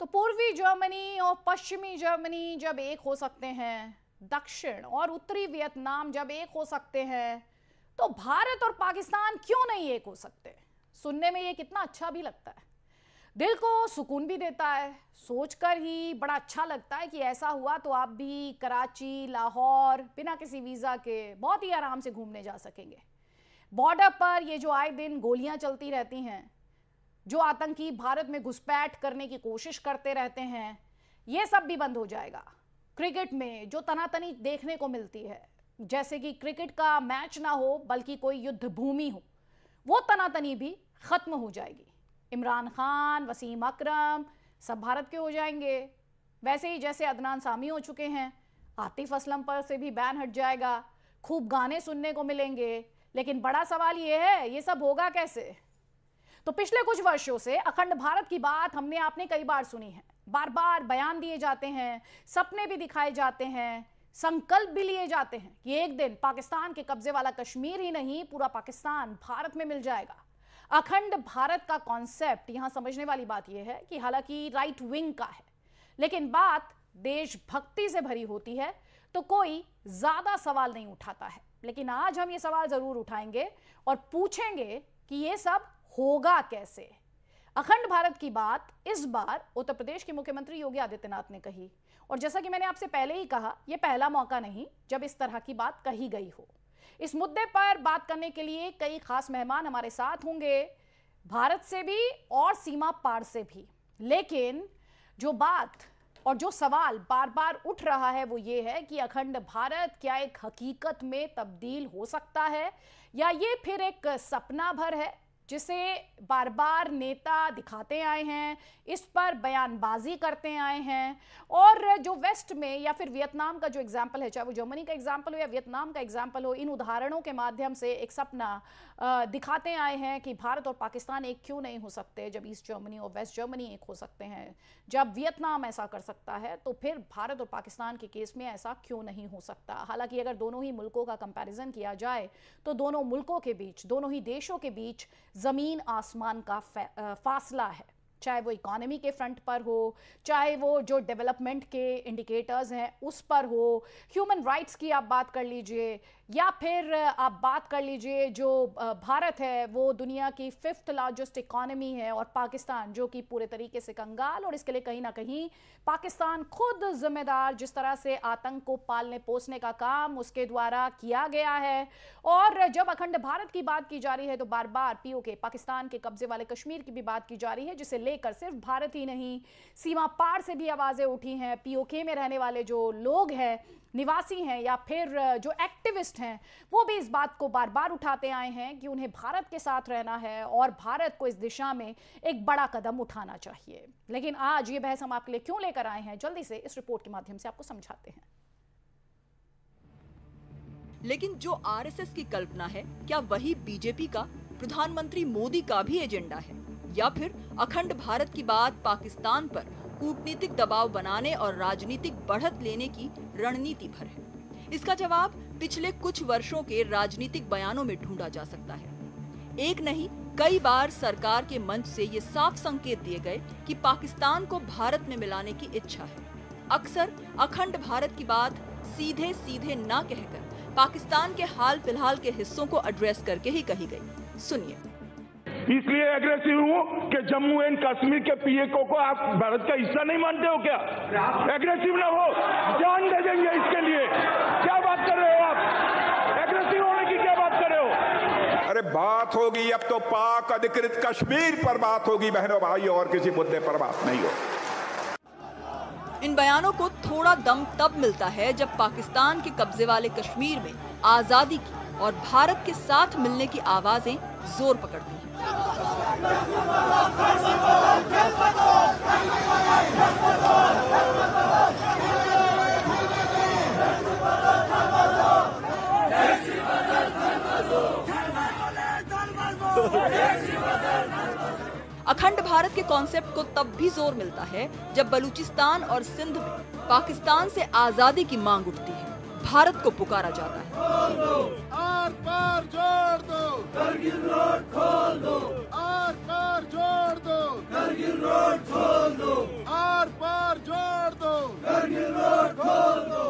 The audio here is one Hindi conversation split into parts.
तो पूर्वी जर्मनी और पश्चिमी जर्मनी जब एक हो सकते हैं दक्षिण और उत्तरी वियतनाम जब एक हो सकते हैं तो भारत और पाकिस्तान क्यों नहीं एक हो सकते सुनने में ये कितना अच्छा भी लगता है दिल को सुकून भी देता है सोचकर ही बड़ा अच्छा लगता है कि ऐसा हुआ तो आप भी कराची लाहौर बिना किसी वीज़ा के बहुत ही आराम से घूमने जा सकेंगे बॉर्डर पर ये जो आए दिन गोलियां चलती रहती हैं जो आतंकी भारत में घुसपैठ करने की कोशिश करते रहते हैं ये सब भी बंद हो जाएगा क्रिकेट में जो तनातनी देखने को मिलती है जैसे कि क्रिकेट का मैच ना हो बल्कि कोई युद्ध भूमि हो वो तनातनी भी खत्म हो जाएगी इमरान खान वसीम अकरम सब भारत के हो जाएंगे वैसे ही जैसे अदनान सामी हो चुके हैं आतिफ असलम पर से भी बैन हट जाएगा खूब गाने सुनने को मिलेंगे लेकिन बड़ा सवाल ये है ये सब होगा कैसे तो पिछले कुछ वर्षों से अखंड भारत की बात हमने आपने कई बार सुनी है बार बार बयान दिए जाते हैं सपने भी दिखाए जाते हैं संकल्प भी लिए जाते हैं कि एक दिन पाकिस्तान के कब्जे वाला कश्मीर ही नहीं पूरा पाकिस्तान भारत में मिल जाएगा अखंड भारत का कॉन्सेप्ट यहां समझने वाली बात यह है कि हालांकि राइट विंग का है लेकिन बात देशभक्ति से भरी होती है तो कोई ज्यादा सवाल नहीं उठाता है लेकिन आज हम ये सवाल जरूर उठाएंगे और पूछेंगे कि ये सब होगा कैसे अखंड भारत की बात इस बार उत्तर प्रदेश के मुख्यमंत्री योगी आदित्यनाथ ने कही और जैसा कि मैंने आपसे पहले ही कहा यह पहला मौका नहीं जब इस तरह की बात कही गई हो इस मुद्दे पर बात करने के लिए कई खास मेहमान हमारे साथ होंगे भारत से भी और सीमा पार से भी लेकिन जो बात और जो सवाल बार बार उठ रहा है वो ये है कि अखंड भारत क्या एक हकीकत में तब्दील हो सकता है या ये फिर एक सपना भर है जिसे बार बार नेता दिखाते आए हैं इस पर बयानबाजी करते आए हैं और जो वेस्ट में या फिर वियतनाम का जो एग्जाम्पल है चाहे वो जर्मनी का एग्जाम्पल हो या वियतनाम का एग्जाम्पल हो इन उदाहरणों के माध्यम से एक सपना दिखाते आए हैं कि भारत और पाकिस्तान एक क्यों नहीं हो सकते जब ईस्ट जर्मनी और वेस्ट जर्मनी एक हो सकते हैं जब वियतनाम ऐसा कर सकता है तो फिर भारत और पाकिस्तान के केस में ऐसा क्यों नहीं हो सकता हालांकि अगर दोनों ही मुल्कों का कंपैरिजन किया जाए तो दोनों मुल्कों के बीच दोनों ही देशों के बीच ज़मीन आसमान का फासला है चाहे वो इकोनॉमी के फ्रंट पर हो चाहे वो जो डेवलपमेंट के इंडिकेटर्स हैं उस पर हो ह्यूमन राइट्स की आप बात कर लीजिए या फिर आप बात कर लीजिए जो भारत है वो दुनिया की फिफ्थ लार्जेस्ट इकोनॉमी है और पाकिस्तान जो कि पूरे तरीके से कंगाल और इसके लिए कहीं ना कहीं पाकिस्तान खुद जिम्मेदार जिस तरह से आतंक को पालने पोसने का काम उसके द्वारा किया गया है और जब अखंड भारत की बात की जा रही है तो बार बार पीओके पाकिस्तान के कब्जे वाले कश्मीर की भी बात की जा रही है जिसे लेकर सिर्फ भारत ही नहीं सीमा पार से भी आवाज़ें उठी हैं पीओके में रहने वाले जो लोग हैं निवासी हैं या फिर जो एक्टिविस्ट वरिष्ठ हैं वो भी इस बात को बार बार उठाते आए हैं कि उन्हें भारत के साथ रहना है और भारत को इस दिशा में एक बड़ा कदम उठाना चाहिए लेकिन आज ये बहस हम आपके लिए क्यों लेकर आए हैं जल्दी से इस रिपोर्ट के माध्यम से आपको समझाते हैं लेकिन जो आरएसएस की कल्पना है क्या वही बीजेपी का प्रधानमंत्री मोदी का भी एजेंडा है या फिर अखंड भारत की बात पाकिस्तान पर कूटनीतिक दबाव बनाने और राजनीतिक बढ़त लेने की रणनीति भर है इसका जवाब पिछले कुछ वर्षों के राजनीतिक बयानों में ढूंढा जा सकता है एक नहीं कई बार सरकार के मंच से ये साफ संकेत दिए गए कि पाकिस्तान को भारत में मिलाने की इच्छा है अक्सर अखंड भारत की बात सीधे सीधे न कहकर पाकिस्तान के हाल फिलहाल के हिस्सों को एड्रेस करके ही कही गई सुनिए इसलिए एग्रेसिव हूँ कि जम्मू एंड कश्मीर के पीएको को आप भारत का हिस्सा नहीं मानते हो क्या एग्रेसिव ना हो जान दे देंगे इसके लिए क्या बात कर रहे हो अरे बात होगी अब तो पाक अधिकृत कश्मीर पर बात होगी बहनों भाई और किसी मुद्दे पर बात नहीं होगी इन बयानों को थोड़ा दम तब मिलता है जब पाकिस्तान के कब्जे वाले कश्मीर में आजादी की और भारत के साथ मिलने की आवाजें जोर पकड़ती हैं। के कॉन्सेप्ट को तब भी जोर मिलता है जब बलूचिस्तान और सिंध में पाकिस्तान से आजादी की मांग उठती है भारत को पुकारा जाता है आर पार जोड़ दो, रोड खोल दो, आर पार जोड़ दो, रोड खोल दो, आर पार जोड़ दो, रोड खोल दो,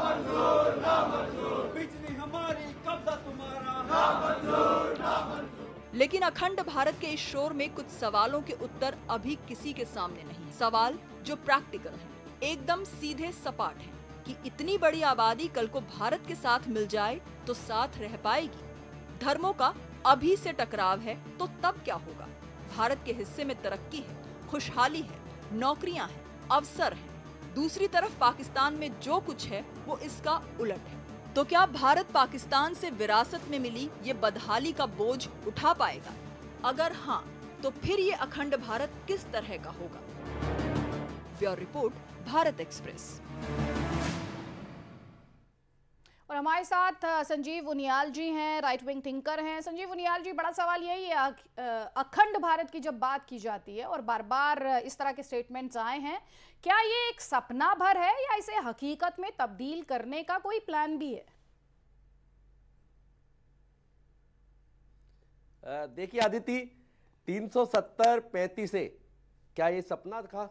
मंजूर, ना मंजूर, बिजली हमारी कब्जा तुम्हारा, ना मंजूर, ना मंजूर लेकिन अखंड भारत के इस शोर में कुछ सवालों के उत्तर अभी किसी के सामने नहीं सवाल जो प्रैक्टिकल है एकदम सीधे सपाट है कि इतनी बड़ी आबादी कल को भारत के साथ मिल जाए तो साथ रह पाएगी धर्मों का अभी से टकराव है तो तब क्या होगा भारत के हिस्से में तरक्की है खुशहाली है नौकरियां हैं अवसर हैं दूसरी तरफ पाकिस्तान में जो कुछ है वो इसका उलट है तो क्या भारत पाकिस्तान से विरासत में मिली ये बदहाली का बोझ उठा पाएगा अगर हाँ तो फिर ये अखंड भारत किस तरह का होगा ब्यूरो रिपोर्ट भारत एक्सप्रेस और हमारे साथ संजीव उनियाल जी हैं राइट विंग थिंकर हैं संजीव उनियाल जी बड़ा सवाल यही है अखंड भारत की जब बात की जाती है और बार बार इस तरह के स्टेटमेंट्स आए हैं क्या ये एक सपना भर है या इसे हकीकत में तब्दील करने का कोई प्लान भी है देखिए आदिति 370 35 से क्या ये सपना था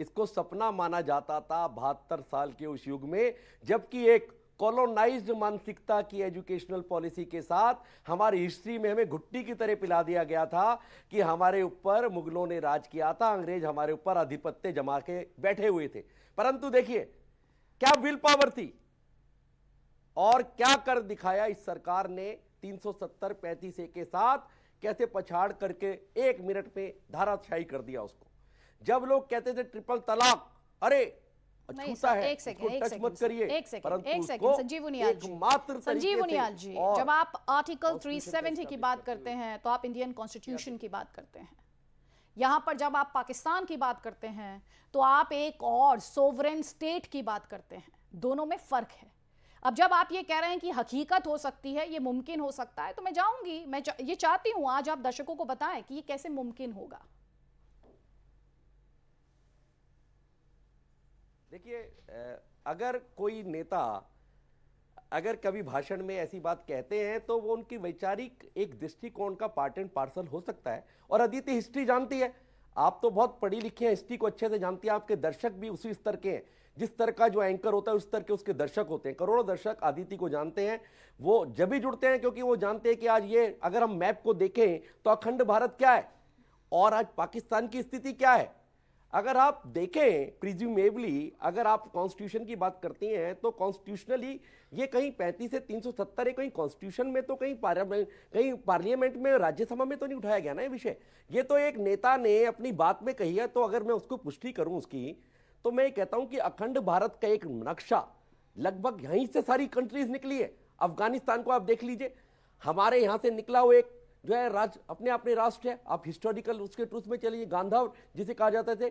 इसको सपना माना जाता था बहत्तर साल के उस युग में जबकि एक कॉलोनाइज्ड मानसिकता की एजुकेशनल पॉलिसी के साथ हमारी हिस्ट्री में हमें घुट्टी की तरह पिला दिया गया था कि हमारे ऊपर मुगलों ने राज किया था अंग्रेज हमारे ऊपर आधिपत्य जमा के बैठे हुए थे परंतु देखिए क्या विल पावर थी और क्या कर दिखाया इस सरकार ने 370 35 ए के साथ कैसे पछाड़ करके एक मिनट में धाराशाही कर दिया उसको जब लोग कहते थे ट्रिपल तलाक अरे छूता है एक सेकंड एक सेकंड करिए एक सेकंड एक सेकंड संजीव उनियाल जी मात्र संजीव उनियाल जी जब आप आर्टिकल 370 की बात करते हैं तो आप इंडियन कॉन्स्टिट्यूशन की बात करते हैं यहाँ पर जब आप पाकिस्तान की बात करते हैं तो आप एक और सोवरेन स्टेट की बात करते हैं दोनों में फ़र्क है अब जब आप ये कह रहे हैं कि हकीकत हो सकती है ये मुमकिन हो सकता है तो मैं जाऊंगी मैं चा, ये चाहती हूँ आज आप दर्शकों को बताएं कि ये कैसे मुमकिन होगा देखिए अगर कोई नेता अगर कभी भाषण में ऐसी बात कहते हैं तो वो उनकी वैचारिक एक दृष्टिकोण का पार्ट एंड पार्सल हो सकता है और अदिति हिस्ट्री जानती है आप तो बहुत पढ़ी लिखी हैं हिस्ट्री को अच्छे से जानती हैं आपके दर्शक भी उसी स्तर के हैं जिस स्तर का जो एंकर होता है उस स्तर के उसके दर्शक होते हैं करोड़ों दर्शक आदिति को जानते हैं वो जब भी जुड़ते हैं क्योंकि वो जानते हैं कि आज ये अगर हम मैप को देखें तो अखंड भारत क्या है और आज पाकिस्तान की स्थिति क्या है अगर आप देखें प्रिज्यूमेबली अगर आप कॉन्स्टिट्यूशन की बात करती हैं तो कॉन्स्टिट्यूशनली ये कहीं पैंतीस से तीन सौ सत्तर है कहीं कॉन्स्टिट्यूशन में तो कहीं कहीं पार्लियामेंट में राज्यसभा में तो नहीं उठाया गया ना ये विषय ये तो एक नेता ने अपनी बात में कही है तो अगर मैं उसको पुष्टि करूँ उसकी तो मैं कहता हूँ कि अखंड भारत का एक नक्शा लगभग यहीं से सारी कंट्रीज निकली है अफगानिस्तान को आप देख लीजिए हमारे यहाँ से निकला हुआ एक जो है राज अपने अपने राष्ट्र है आप हिस्टोरिकल उसके ट्रूथ में चलिए गांधा जिसे कहा जाता थे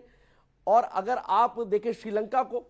और अगर आप देखें श्रीलंका को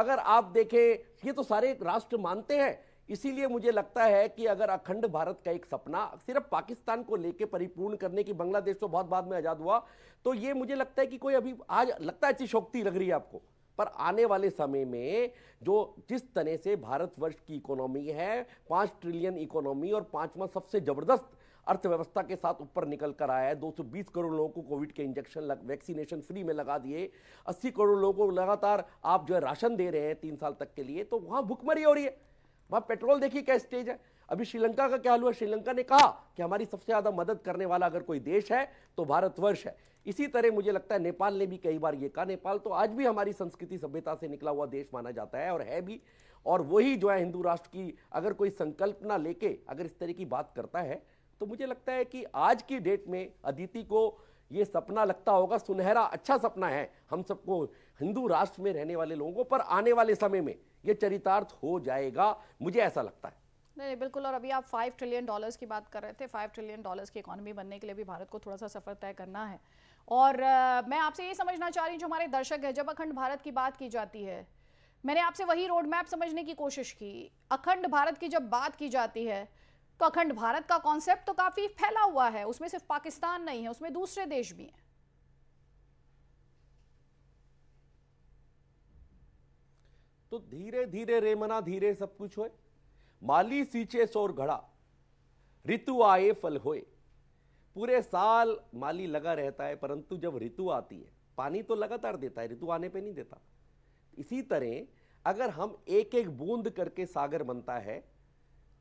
अगर आप देखें ये तो सारे राष्ट्र मानते हैं इसीलिए मुझे लगता है कि अगर अखंड भारत का एक सपना सिर्फ पाकिस्तान को लेकर परिपूर्ण करने की बांग्लादेश तो बहुत बाद में आज़ाद हुआ तो ये मुझे लगता है कि कोई अभी आज लगता है अतिशोक्ति लग रही है आपको पर आने वाले समय में जो जिस तरह से भारतवर्ष की इकोनॉमी है पांच ट्रिलियन इकोनॉमी और पांचवा सबसे ज़बरदस्त अर्थव्यवस्था के साथ ऊपर निकल कर आया है 220 करोड़ लोगों को कोविड के इंजेक्शन लग वैक्सीनेशन फ्री में लगा दिए 80 करोड़ लोगों को लगातार आप जो है राशन दे रहे हैं तीन साल तक के लिए तो वहाँ भुखमरी हो रही है वहाँ पेट्रोल देखिए क्या स्टेज है अभी श्रीलंका का क्या हाल हुआ श्रीलंका ने कहा कि हमारी सबसे ज़्यादा मदद करने वाला अगर कोई देश है तो भारतवर्ष है इसी तरह मुझे लगता है नेपाल ने भी कई बार ये कहा नेपाल तो आज भी हमारी संस्कृति सभ्यता से निकला हुआ देश माना जाता है और है भी और वही जो है हिंदू राष्ट्र की अगर कोई संकल्पना लेके अगर इस तरह की बात करता है तो मुझे लगता है कि आज की डेट में अदिति को ये सपना लगता होगा सुनहरा अच्छा सपना है हम सबको हिंदू राष्ट्र में रहने वाले लोगों पर आने वाले समय में ये चरितार्थ हो जाएगा मुझे ऐसा लगता है नहीं बिल्कुल और अभी आप फाइव ट्रिलियन डॉलर्स की बात कर रहे थे फाइव ट्रिलियन डॉलर्स की इकोनॉमी बनने के लिए भी भारत को थोड़ा सा सफर तय करना है और आ, मैं आपसे ये समझना चाह रही हूँ जो हमारे दर्शक है जब अखंड भारत की बात की जाती है मैंने आपसे वही रोड मैप समझने की कोशिश की अखंड भारत की जब बात की जाती है तो अखंड भारत का कॉन्सेप्ट तो काफी फैला हुआ है उसमें सिर्फ पाकिस्तान नहीं है उसमें दूसरे देश भी हैं तो धीरे धीरे रेमना धीरे सब कुछ हो माली सींचे सोर घड़ा ऋतु आए फल होए पूरे साल माली लगा रहता है परंतु जब ऋतु आती है पानी तो लगातार देता है ऋतु आने पे नहीं देता इसी तरह अगर हम एक एक बूंद करके सागर बनता है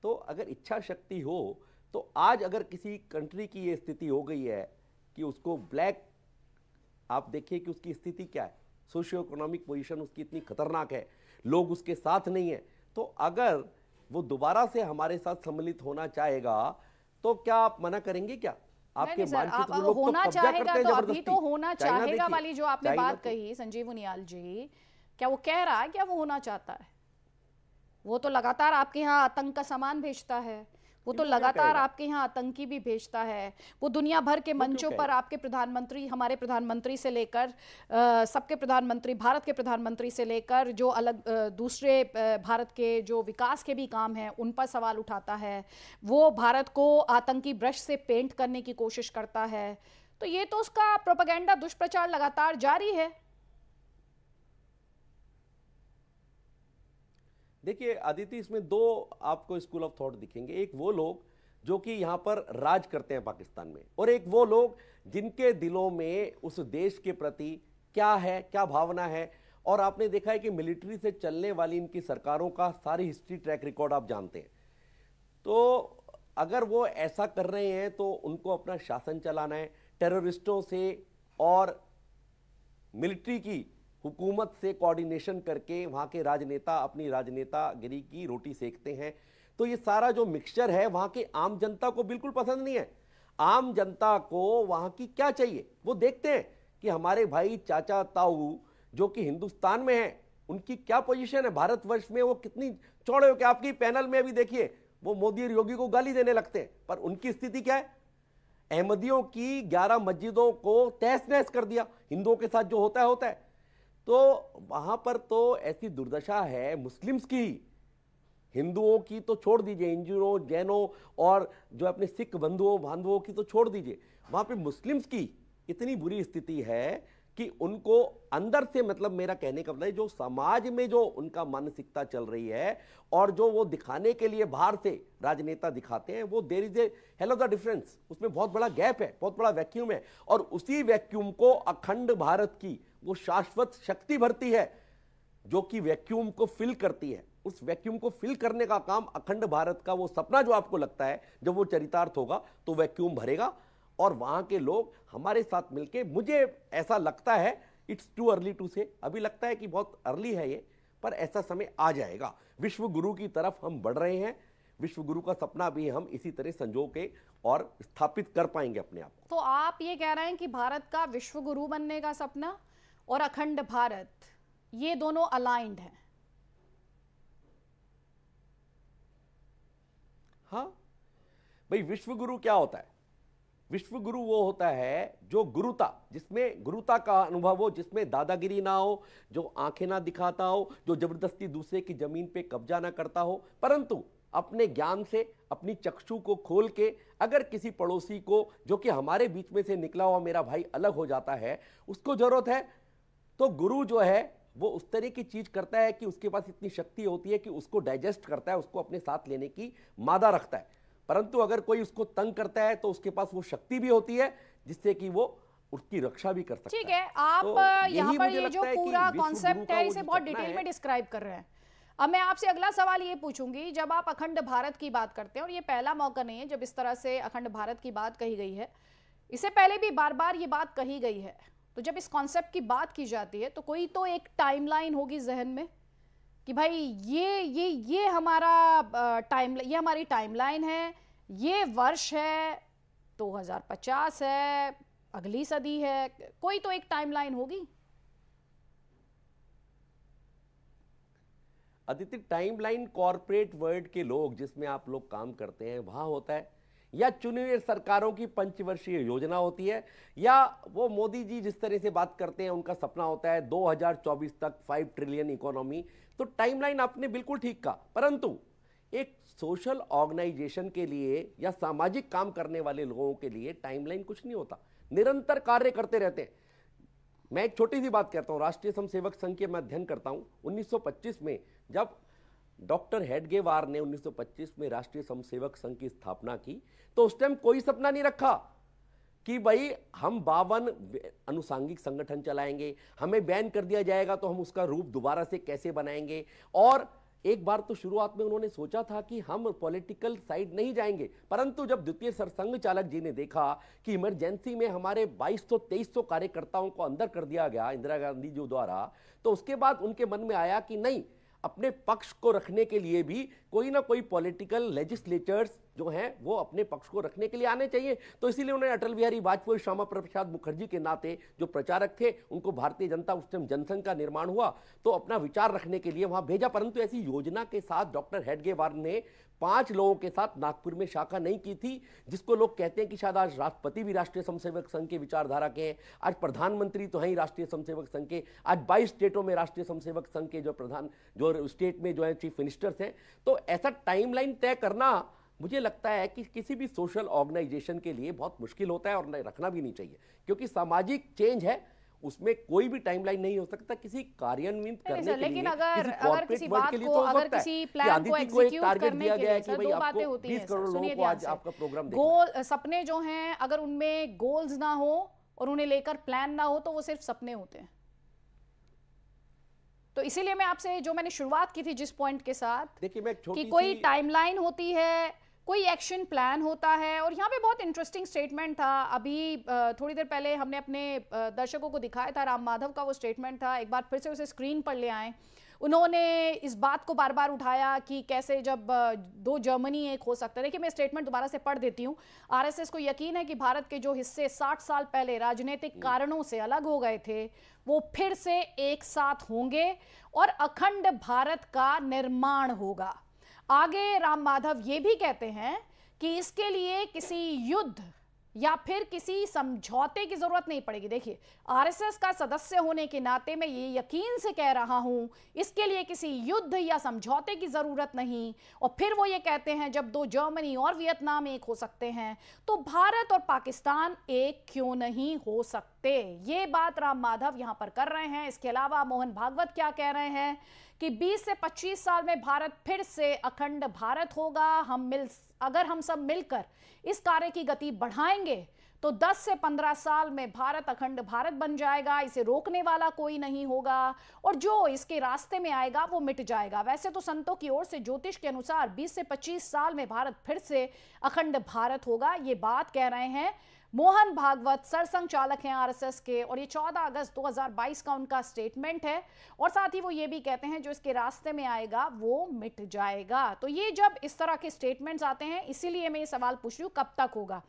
तो अगर इच्छा शक्ति हो तो आज अगर किसी कंट्री की ये स्थिति हो गई है कि उसको ब्लैक आप देखिए कि उसकी स्थिति क्या है सोशियो इकोनॉमिक पोजीशन उसकी इतनी खतरनाक है लोग उसके साथ नहीं है तो अगर वो दोबारा से हमारे साथ सम्मिलित होना चाहेगा तो क्या आप मना करेंगे क्या आपके सर, तो आप लोग तो होना तो चाहेगा तो अभी तो होना चाहेगा वाली जो आपने बात कही संजीव उनियाल जी क्या वो कह रहा है क्या वो होना चाहता है वो तो लगातार आपके यहाँ आतंक का सामान भेजता है वो तो लगातार आपके यहाँ आतंकी भी भेजता है वो दुनिया भर के तो मंचों पर आपके प्रधानमंत्री हमारे प्रधानमंत्री से लेकर सबके प्रधानमंत्री भारत के प्रधानमंत्री से लेकर जो अलग आ, दूसरे भारत के जो विकास के भी काम हैं उन पर सवाल उठाता है वो भारत को आतंकी ब्रश से पेंट करने की कोशिश करता है तो ये तो उसका प्रोपागेंडा दुष्प्रचार लगातार जारी है देखिए आदित्य इसमें दो आपको स्कूल ऑफ थॉट दिखेंगे एक वो लोग जो कि यहाँ पर राज करते हैं पाकिस्तान में और एक वो लोग जिनके दिलों में उस देश के प्रति क्या है क्या भावना है और आपने देखा है कि मिलिट्री से चलने वाली इनकी सरकारों का सारी हिस्ट्री ट्रैक रिकॉर्ड आप जानते हैं तो अगर वो ऐसा कर रहे हैं तो उनको अपना शासन चलाना है टेररिस्टों से और मिलिट्री की हुकूमत से कोऑर्डिनेशन करके वहाँ के राजनेता अपनी राजनेतागिरी की रोटी सेकते हैं तो ये सारा जो मिक्सचर है वहाँ के आम जनता को बिल्कुल पसंद नहीं है आम जनता को वहाँ की क्या चाहिए वो देखते हैं कि हमारे भाई चाचा ताऊ जो कि हिंदुस्तान में हैं उनकी क्या पोजीशन है भारतवर्ष में वो कितनी चौड़े हो कि आपकी पैनल में अभी देखिए वो मोदी और योगी को गाली देने लगते हैं पर उनकी स्थिति क्या है अहमदियों की 11 मस्जिदों को तहस नहस कर दिया हिंदुओं के साथ जो होता है होता है तो वहां पर तो ऐसी दुर्दशा है मुस्लिम्स की हिंदुओं की तो छोड़ दीजिए हिंदुओं जैनों और जो अपने सिख बंधुओं बांधुओं की तो छोड़ दीजिए वहां पर मुस्लिम्स की इतनी बुरी स्थिति है कि उनको अंदर से मतलब मेरा कहने का मतलब जो समाज में जो उनका मानसिकता चल रही है और जो वो दिखाने के लिए बाहर से राजनेता दिखाते हैं वो there is a hell of the difference उसमें बहुत बड़ा गैप है बहुत बड़ा वैक्यूम है और उसी वैक्यूम को अखंड भारत की वो शाश्वत शक्ति भरती है जो कि वैक्यूम को फिल करती है उस वैक्यूम को फिल करने का काम अखंड भारत का वो सपना जो आपको लगता है जब वो चरितार्थ होगा तो वैक्यूम भरेगा और वहाँ के लोग हमारे साथ मिलके मुझे ऐसा लगता है इट्स टू अर्ली टू से अभी लगता है कि बहुत अर्ली है ये पर ऐसा समय आ जाएगा विश्व गुरु की तरफ हम बढ़ रहे हैं विश्व गुरु का सपना भी हम इसी तरह संजो के और स्थापित कर पाएंगे अपने आप तो आप ये कह रहे हैं कि भारत का विश्व गुरु बनने का सपना और अखंड भारत ये दोनों अलाइंड हैं हाँ भाई विश्व गुरु क्या होता है विश्व गुरु वो होता है जो गुरुता जिसमें गुरुता का अनुभव हो जिसमें दादागिरी ना हो जो आंखें ना दिखाता हो जो जबरदस्ती दूसरे की जमीन पे कब्जा ना करता हो परंतु अपने ज्ञान से अपनी चक्षु को खोल के अगर किसी पड़ोसी को जो कि हमारे बीच में से निकला हुआ मेरा भाई अलग हो जाता है उसको जरूरत है तो गुरु जो है वो उस तरह की चीज करता है कि उसके पास इतनी शक्ति होती है कि उसको डाइजेस्ट करता है उसको अपने साथ लेने की मादा रखता है परंतु अगर कोई उसको तंग करता है तो उसके पास वो शक्ति भी होती है जिससे कि वो उसकी रक्षा भी कर सकता ठीक है आप तो यहाँ पर ये जो पूरा कॉन्सेप्ट है इसे बहुत डिटेल में डिस्क्राइब कर रहे हैं अब मैं आपसे अगला सवाल ये पूछूंगी जब आप अखंड भारत की बात करते हैं और ये पहला मौका नहीं है जब इस तरह से अखंड भारत की बात कही गई है इससे पहले भी बार बार ये बात कही गई है तो जब इस कॉन्सेप्ट की बात की जाती है तो कोई तो एक टाइमलाइन होगी जहन में कि भाई ये ये ये हमारा टाइम ये हमारी टाइमलाइन है ये वर्ष है 2050 है अगली सदी है कोई तो एक टाइमलाइन होगी अदिति टाइमलाइन कॉरपोरेट वर्ल्ड के लोग जिसमें आप लोग काम करते हैं वहां होता है या चुनी हुई सरकारों की पंचवर्षीय योजना होती है या वो मोदी जी जिस तरह से बात करते हैं उनका सपना होता है 2024 तक 5 ट्रिलियन इकोनॉमी तो टाइमलाइन आपने बिल्कुल ठीक कहा परंतु एक सोशल ऑर्गेनाइजेशन के लिए या सामाजिक काम करने वाले लोगों के लिए टाइमलाइन कुछ नहीं होता निरंतर कार्य करते रहते हैं मैं एक छोटी सी बात करता हूँ राष्ट्रीय स्वयंसेवक संघ के मैं अध्ययन करता हूँ 1925 में जब डॉक्टर हेडगेवार ने 1925 में राष्ट्रीय स्वयंसेवक संघ की स्थापना की तो उस टाइम कोई सपना नहीं रखा कि भाई हम बावन अनुसांगिक संगठन चलाएंगे हमें बैन कर दिया जाएगा तो हम उसका रूप दोबारा से कैसे बनाएंगे और एक बार तो शुरुआत में उन्होंने सोचा था कि हम पॉलिटिकल साइड नहीं जाएंगे परंतु जब द्वितीय सरसंघ चालक जी ने देखा कि इमरजेंसी में हमारे 2200 2300 कार्यकर्ताओं को अंदर कर दिया गया इंदिरा गांधी जी द्वारा तो उसके बाद उनके मन में आया कि नहीं अपने पक्ष को रखने के लिए भी कोई ना कोई पॉलिटिकल लेजिस्लेचर्स जो हैं वो अपने पक्ष को रखने के लिए आने चाहिए तो इसीलिए उन्होंने अटल बिहारी वाजपेयी श्यामा प्रसाद मुखर्जी के नाते जो प्रचारक थे उनको भारतीय जनता उस टाइम जनसंघ का निर्माण हुआ तो अपना विचार रखने के लिए वहां भेजा परंतु ऐसी योजना के साथ डॉक्टर हेडगेवार ने पांच लोगों के साथ नागपुर में शाखा नहीं की थी जिसको लोग कहते हैं कि शायद आज राष्ट्रपति भी राष्ट्रीय स्वयंसेवक संघ के विचारधारा के हैं आज प्रधानमंत्री तो हैं राष्ट्रीय स्वयंसेवक संघ के आज 22 स्टेटों में राष्ट्रीय स्वयंसेवक संघ के जो प्रधान जो स्टेट में जो है चीफ मिनिस्टर्स हैं तो ऐसा टाइमलाइन तय करना मुझे लगता है कि किसी भी सोशल ऑर्गेनाइजेशन के लिए बहुत मुश्किल होता है और रखना भी नहीं चाहिए क्योंकि सामाजिक चेंज है उसमें कोई भी टाइमलाइन नहीं हो सकता किसी कार्यान्वयन करने के लिए अगर, किसी अगर किसी बात के लिए तो अगर किसी प्लान को एग्जीक्यूट करने दिया के गया कि भाई आपको होती 20 करोड़ लोगों को आज आपका प्रोग्राम गोल सपने जो हैं अगर उनमें गोल्स ना हो और उन्हें लेकर प्लान ना हो तो वो सिर्फ सपने होते हैं तो इसीलिए मैं आपसे जो मैंने शुरुआत की थी जिस पॉइंट के साथ देखिए मैं कि कोई टाइमलाइन होती है कोई एक्शन प्लान होता है और यहाँ पे बहुत इंटरेस्टिंग स्टेटमेंट था अभी थोड़ी देर पहले हमने अपने दर्शकों को दिखाया था राम माधव का वो स्टेटमेंट था एक बार फिर से उसे स्क्रीन पर ले आए उन्होंने इस बात को बार बार उठाया कि कैसे जब दो जर्मनी एक हो सकता है देखिए मैं स्टेटमेंट दोबारा से पढ़ देती हूँ आरएसएस को यकीन है कि भारत के जो हिस्से 60 साल पहले राजनीतिक हम्म। कारणों से अलग हो गए थे वो फिर से एक साथ होंगे और अखंड भारत का निर्माण होगा आगे राम माधव ये भी कहते हैं कि इसके लिए किसी युद्ध या फिर किसी समझौते की जरूरत नहीं पड़ेगी देखिए आरएसएस का सदस्य होने के नाते मैं ये यकीन से कह रहा हूं इसके लिए किसी युद्ध या समझौते की जरूरत नहीं और फिर वो ये कहते हैं जब दो जर्मनी और वियतनाम एक हो सकते हैं तो भारत और पाकिस्तान एक क्यों नहीं हो सकते ये बात राम माधव यहां पर कर रहे हैं इसके अलावा मोहन भागवत क्या कह रहे हैं कि 20 से 25 साल में भारत फिर से अखंड भारत होगा हम मिल अगर हम सब मिलकर इस कार्य की गति बढ़ाएंगे तो 10 से 15 साल में भारत अखंड भारत बन जाएगा इसे रोकने वाला कोई नहीं होगा और जो इसके रास्ते में आएगा वो मिट जाएगा वैसे तो संतों की ओर से ज्योतिष के अनुसार 20 से 25 साल में भारत फिर से अखंड भारत होगा ये बात कह रहे हैं मोहन भागवत सरसंघ चालक हैं आरएसएस के और ये 14 अगस्त 2022 का उनका स्टेटमेंट है और साथ ही वो ये भी कहते हैं जो इसके रास्ते में आएगा वो मिट जाएगा तो ये जब इस तरह के स्टेटमेंट्स आते हैं इसीलिए मैं ये सवाल पूछ रही हूँ कब तक होगा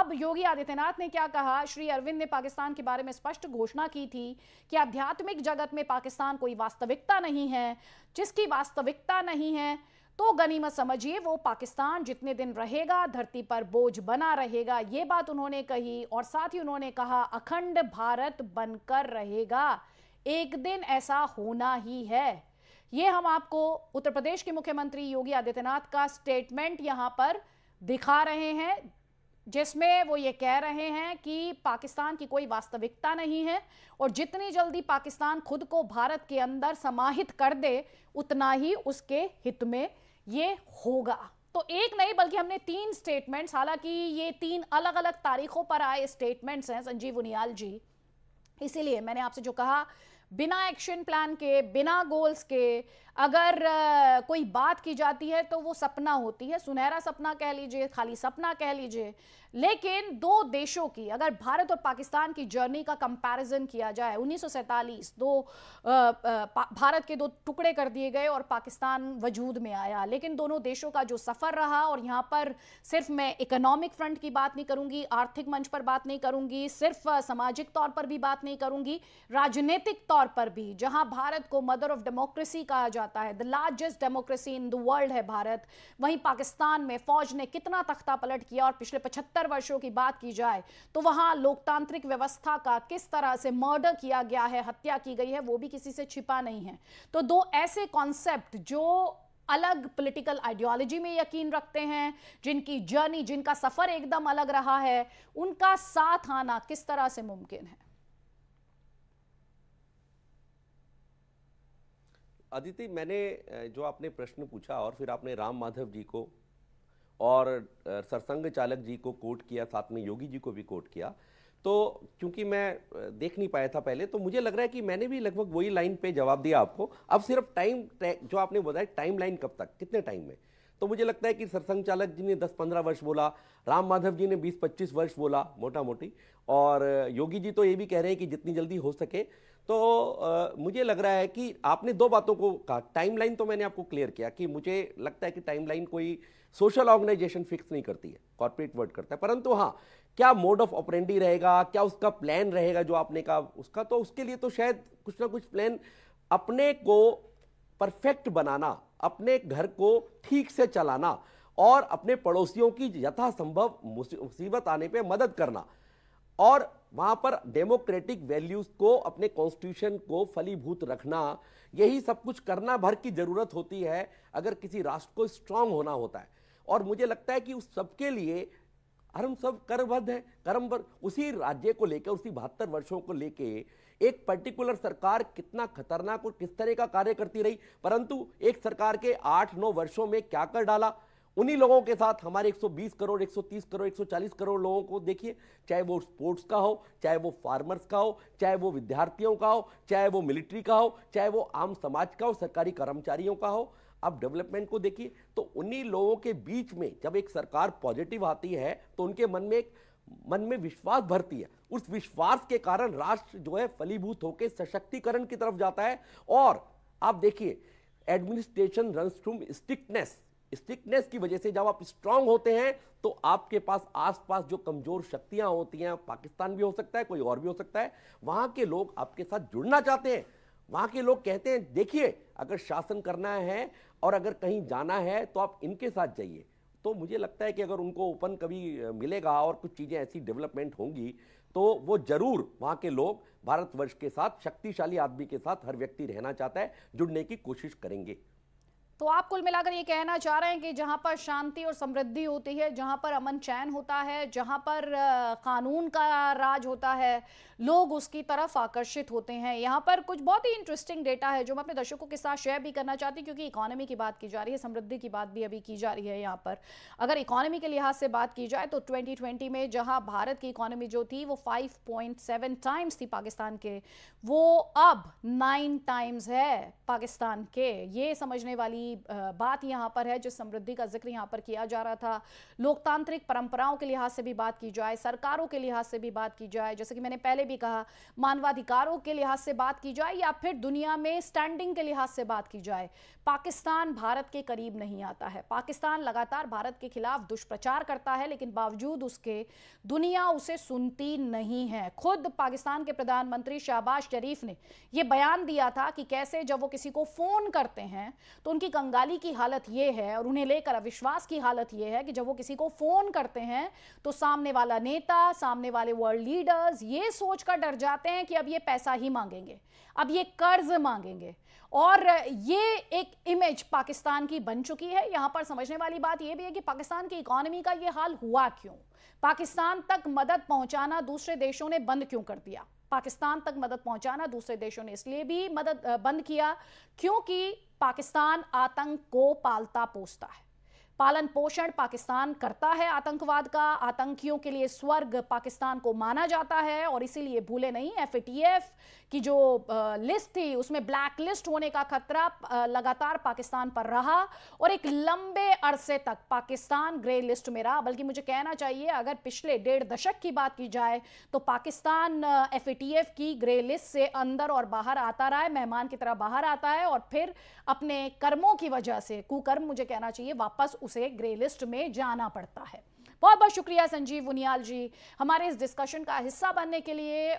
अब योगी आदित्यनाथ ने क्या कहा श्री अरविंद ने पाकिस्तान के बारे में स्पष्ट घोषणा की थी कि आध्यात्मिक जगत में पाकिस्तान कोई वास्तविकता नहीं है जिसकी वास्तविकता नहीं है तो गनीमत समझिए वो पाकिस्तान जितने दिन रहेगा धरती पर बोझ बना रहेगा ये बात उन्होंने कही और साथ ही उन्होंने कहा अखंड भारत बनकर रहेगा एक दिन ऐसा होना ही है ये हम आपको उत्तर प्रदेश के मुख्यमंत्री योगी आदित्यनाथ का स्टेटमेंट यहां पर दिखा रहे हैं जिसमें वो ये कह रहे हैं कि पाकिस्तान की कोई वास्तविकता नहीं है और जितनी जल्दी पाकिस्तान खुद को भारत के अंदर समाहित कर दे उतना ही उसके हित में ये होगा तो एक नहीं बल्कि हमने तीन स्टेटमेंट्स हालांकि ये तीन अलग अलग तारीखों पर आए स्टेटमेंट्स हैं संजीव उनियाल जी इसीलिए मैंने आपसे जो कहा बिना एक्शन प्लान के बिना गोल्स के अगर कोई बात की जाती है तो वो सपना होती है सुनहरा सपना कह लीजिए खाली सपना कह लीजिए लेकिन दो देशों की अगर भारत और पाकिस्तान की जर्नी का कंपैरिजन किया जाए उन्नीस दो भारत के दो टुकड़े कर दिए गए और पाकिस्तान वजूद में आया लेकिन दोनों देशों का जो सफ़र रहा और यहाँ पर सिर्फ मैं इकोनॉमिक फ्रंट की बात नहीं करूँगी आर्थिक मंच पर बात नहीं करूँगी सिर्फ सामाजिक तौर पर भी बात नहीं करूँगी राजनीतिक तौर पर भी जहाँ भारत को मदर ऑफ डेमोक्रेसी कहा जा जाता है the largest democracy in the world है भारत वहीं पाकिस्तान में फौज ने कितना तख्ता पलट किया और पिछले पचहत्तर वर्षों की बात की जाए तो वहां लोकतांत्रिक व्यवस्था का किस तरह से मर्डर किया गया है हत्या की गई है वो भी किसी से छिपा नहीं है तो दो ऐसे कॉन्सेप्ट जो अलग पॉलिटिकल आइडियोलॉजी में यकीन रखते हैं जिनकी जर्नी जिनका सफ़र एकदम अलग रहा है उनका साथ आना किस तरह से मुमकिन है अदिति मैंने जो आपने प्रश्न पूछा और फिर आपने राम माधव जी को और सरसंग चालक जी को कोट किया साथ में योगी जी को भी कोट किया तो क्योंकि मैं देख नहीं पाया था पहले तो मुझे लग रहा है कि मैंने भी लगभग वही लाइन पे जवाब दिया आपको अब सिर्फ टाइम जो आपने बताया टाइम लाइन कब तक कितने टाइम में तो मुझे लगता है कि सरसंग चालक जी ने 10-15 वर्ष बोला राम माधव जी ने 20-25 वर्ष बोला मोटा मोटी और योगी जी तो ये भी कह रहे हैं कि जितनी जल्दी हो सके तो आ, मुझे लग रहा है कि आपने दो बातों को कहा टाइमलाइन तो मैंने आपको क्लियर किया कि मुझे लगता है कि टाइमलाइन कोई सोशल ऑर्गेनाइजेशन फिक्स नहीं करती है कॉर्पोरेट वर्ड करता है परंतु हाँ क्या मोड ऑफ ऑपरेंडी रहेगा क्या उसका प्लान रहेगा जो आपने कहा उसका तो उसके लिए तो शायद कुछ ना कुछ प्लान अपने को परफेक्ट बनाना अपने घर को ठीक से चलाना और अपने पड़ोसियों की यथासंभव मुसीबत आने पे मदद करना और वहां पर डेमोक्रेटिक वैल्यूज को अपने कॉन्स्टिट्यूशन को फलीभूत रखना यही सब कुछ करना भर की जरूरत होती है अगर किसी राष्ट्र को स्ट्रांग होना होता है और मुझे लगता है कि उस सबके लिए हम सब करबद्ध हैं कर्मबद्ध उसी राज्य को लेकर उसी बहत्तर वर्षों को लेकर एक पर्टिकुलर सरकार कितना खतरनाक और किस तरह का कार्य करती रही परंतु एक सरकार के आठ नौ वर्षों में क्या कर डाला उन्हीं लोगों के साथ हमारे 120 करोड़ 130 करोड़ 140 करोड़ लोगों को देखिए चाहे वो स्पोर्ट्स का हो चाहे वो फार्मर्स का हो चाहे वो विद्यार्थियों का हो चाहे वो मिलिट्री का हो चाहे वो आम समाज का हो सरकारी कर्मचारियों का हो आप डेवलपमेंट को देखिए तो उन्हीं लोगों के बीच में जब एक सरकार पॉजिटिव आती है तो उनके मन में एक मन में विश्वास भरती है उस विश्वास के कारण राष्ट्र जो है फलीभूत होकर सशक्तिकरण की तरफ जाता है और आप देखिए administration run from strictness stickness की वजह से जब आप स्ट्रांग होते हैं तो आपके पास आसपास जो कमजोर शक्तियां होती हैं पाकिस्तान भी हो सकता है कोई और भी हो सकता है वहां के लोग आपके साथ जुड़ना चाहते हैं वहां के लोग कहते हैं देखिए अगर शासन करना है और अगर कहीं जाना है तो आप इनके साथ जाइए तो मुझे लगता है कि अगर उनको ओपन कभी मिलेगा और कुछ चीज़ें ऐसी डेवलपमेंट होंगी तो वो जरूर वहाँ के लोग भारतवर्ष के साथ शक्तिशाली आदमी के साथ हर व्यक्ति रहना चाहता है जुड़ने की कोशिश करेंगे तो आप कुल मिलाकर ये कहना चाह रहे हैं कि जहां पर शांति और समृद्धि होती है जहां पर अमन चैन होता है जहां पर कानून का राज होता है लोग उसकी तरफ आकर्षित होते हैं यहां पर कुछ बहुत ही इंटरेस्टिंग डेटा है जो मैं अपने दर्शकों के साथ शेयर भी करना चाहती हूँ क्योंकि इकोनॉमी की बात की जा रही है समृद्धि की बात भी अभी की जा रही है यहाँ पर अगर इकोनॉमी के लिहाज से बात की जाए तो ट्वेंटी में जहाँ भारत की इकोनॉमी जो थी वो फाइव टाइम्स थी पाकिस्तान के वो अब नाइन टाइम्स है पाकिस्तान के ये समझने वाली की बात यहाँ पर है जो समृद्धि का जिक्र यहाँ पर किया जा रहा था लोकतांत्रिक परंपराओं के लिहाज से भी बात की जाए सरकारों के लिहाज से भी बात की जाए जैसे कि मैंने पहले भी कहा मानवाधिकारों के लिहाज से बात की जाए या फिर दुनिया में स्टैंडिंग के लिहाज से बात की जाए पाकिस्तान भारत के करीब नहीं आता है पाकिस्तान लगातार भारत के खिलाफ दुष्प्रचार करता है लेकिन बावजूद उसके दुनिया उसे सुनती नहीं है खुद पाकिस्तान के प्रधानमंत्री शाहबाज शरीफ ने यह बयान दिया था कि कैसे जब वो किसी को फ़ोन करते हैं तो उनकी कंगाली की हालत यह है और उन्हें लेकर अविश्वास की हालत यह है कि जब वो किसी को फोन करते हैं तो सामने वाला नेता सामने वाले वर्ल्ड लीडर्स ये सोचकर डर जाते हैं कि अब ये पैसा ही मांगेंगे अब ये कर्ज मांगेंगे और ये एक इमेज पाकिस्तान की बन चुकी है यहां पर समझने वाली बात यह भी है कि पाकिस्तान की इकोनॉमी का यह हाल हुआ क्यों पाकिस्तान तक मदद पहुंचाना दूसरे देशों ने बंद क्यों कर दिया पाकिस्तान तक मदद पहुंचाना दूसरे देशों ने इसलिए भी मदद बंद किया क्योंकि पाकिस्तान आतंक को पालता पोसता है पालन पोषण पाकिस्तान करता है आतंकवाद का आतंकियों के लिए स्वर्ग पाकिस्तान को माना जाता है और इसीलिए भूले नहीं एफ की जो लिस्ट थी उसमें ब्लैक लिस्ट होने का खतरा लगातार पाकिस्तान पर रहा और एक लंबे अरसे तक पाकिस्तान ग्रे लिस्ट में रहा बल्कि मुझे कहना चाहिए अगर पिछले डेढ़ दशक की बात की जाए तो पाकिस्तान एफ की ग्रे लिस्ट से अंदर और बाहर आता रहा है मेहमान की तरह बाहर आता है और फिर अपने कर्मों की वजह से कुकर्म मुझे कहना चाहिए वापस उसे ग्रे लिस्ट में जाना पड़ता है बहुत बहुत शुक्रिया संजीव उनियाल जी हमारे इस डिस्कशन का हिस्सा बनने के लिए